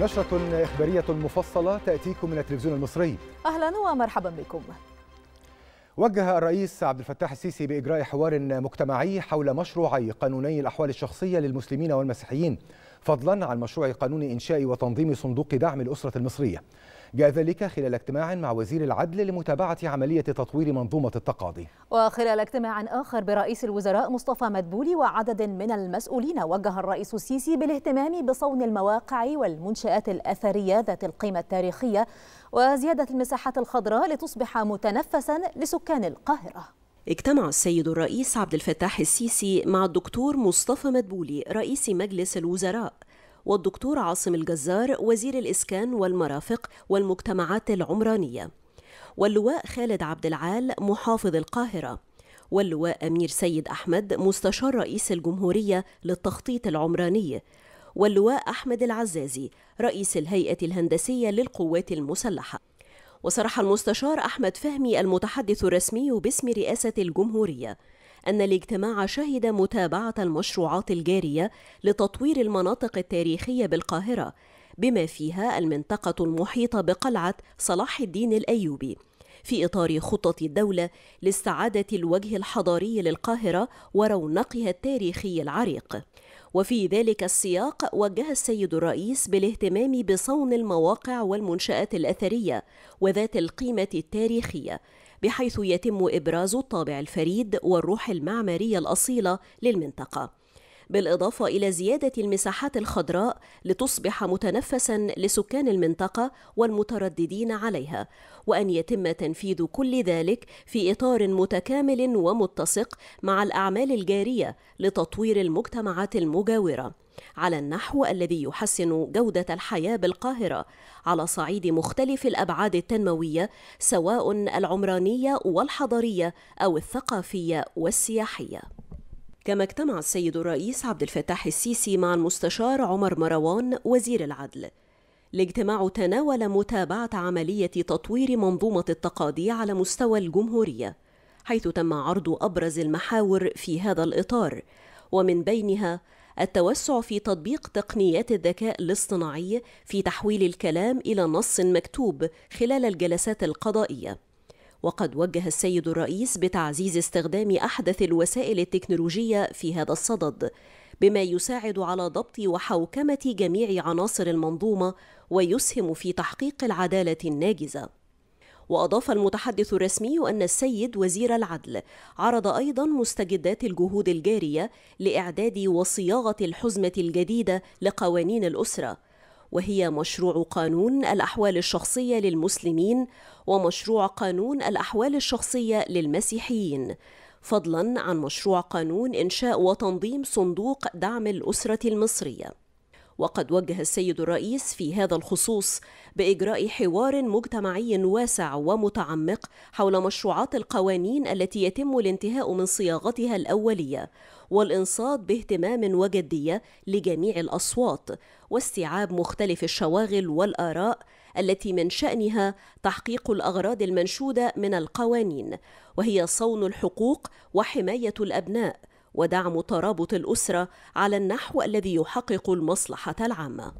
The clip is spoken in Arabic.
نشرة إخبارية مفصلة تأتيكم من التلفزيون المصري أهلا ومرحبا بكم وجه الرئيس عبد الفتاح السيسي بإجراء حوار مجتمعي حول مشروعي قانوني الأحوال الشخصية للمسلمين والمسيحيين فضلا عن مشروع قانون إنشاء وتنظيم صندوق دعم الأسرة المصرية جاء ذلك خلال اجتماع مع وزير العدل لمتابعة عملية تطوير منظومة التقاضي وخلال اجتماع آخر برئيس الوزراء مصطفى مدبولي وعدد من المسؤولين وجه الرئيس السيسي بالاهتمام بصون المواقع والمنشآت الأثرية ذات القيمة التاريخية وزيادة المساحات الخضراء لتصبح متنفسا لسكان القاهرة اجتمع السيد الرئيس عبد الفتاح السيسي مع الدكتور مصطفى مدبولي رئيس مجلس الوزراء والدكتور عاصم الجزار وزير الإسكان والمرافق والمجتمعات العمرانية واللواء خالد عبد العال محافظ القاهرة واللواء أمير سيد أحمد مستشار رئيس الجمهورية للتخطيط العمراني واللواء أحمد العزازي رئيس الهيئة الهندسية للقوات المسلحة وصرح المستشار أحمد فهمي المتحدث الرسمي باسم رئاسة الجمهورية أن الاجتماع شهد متابعة المشروعات الجارية لتطوير المناطق التاريخية بالقاهرة بما فيها المنطقة المحيطة بقلعة صلاح الدين الأيوبي في إطار خطة الدولة لاستعادة الوجه الحضاري للقاهرة ورونقها التاريخي العريق وفي ذلك السياق وجه السيد الرئيس بالاهتمام بصون المواقع والمنشآت الأثرية وذات القيمة التاريخية بحيث يتم إبراز الطابع الفريد والروح المعمارية الأصيلة للمنطقة بالإضافة إلى زيادة المساحات الخضراء لتصبح متنفسا لسكان المنطقة والمترددين عليها وأن يتم تنفيذ كل ذلك في إطار متكامل ومتسق مع الأعمال الجارية لتطوير المجتمعات المجاورة على النحو الذي يحسن جودة الحياة بالقاهرة على صعيد مختلف الأبعاد التنموية سواء العمرانية والحضرية أو الثقافية والسياحية كما اجتمع السيد الرئيس عبد الفتاح السيسي مع المستشار عمر مروان وزير العدل الاجتماع تناول متابعة عملية تطوير منظومة التقاضي على مستوى الجمهورية حيث تم عرض أبرز المحاور في هذا الإطار ومن بينها التوسع في تطبيق تقنيات الذكاء الاصطناعي في تحويل الكلام إلى نص مكتوب خلال الجلسات القضائية وقد وجه السيد الرئيس بتعزيز استخدام أحدث الوسائل التكنولوجية في هذا الصدد بما يساعد على ضبط وحوكمة جميع عناصر المنظومة ويسهم في تحقيق العدالة الناجزة وأضاف المتحدث الرسمي أن السيد وزير العدل عرض أيضا مستجدات الجهود الجارية لإعداد وصياغة الحزمة الجديدة لقوانين الأسرة وهي مشروع قانون الأحوال الشخصية للمسلمين ومشروع قانون الأحوال الشخصية للمسيحيين فضلا عن مشروع قانون إنشاء وتنظيم صندوق دعم الأسرة المصرية وقد وجه السيد الرئيس في هذا الخصوص باجراء حوار مجتمعي واسع ومتعمق حول مشروعات القوانين التي يتم الانتهاء من صياغتها الاوليه والانصات باهتمام وجديه لجميع الاصوات واستيعاب مختلف الشواغل والاراء التي من شأنها تحقيق الأغراض المنشودة من القوانين وهي صون الحقوق وحماية الأبناء ودعم ترابط الاسره على النحو الذي يحقق المصلحه العامه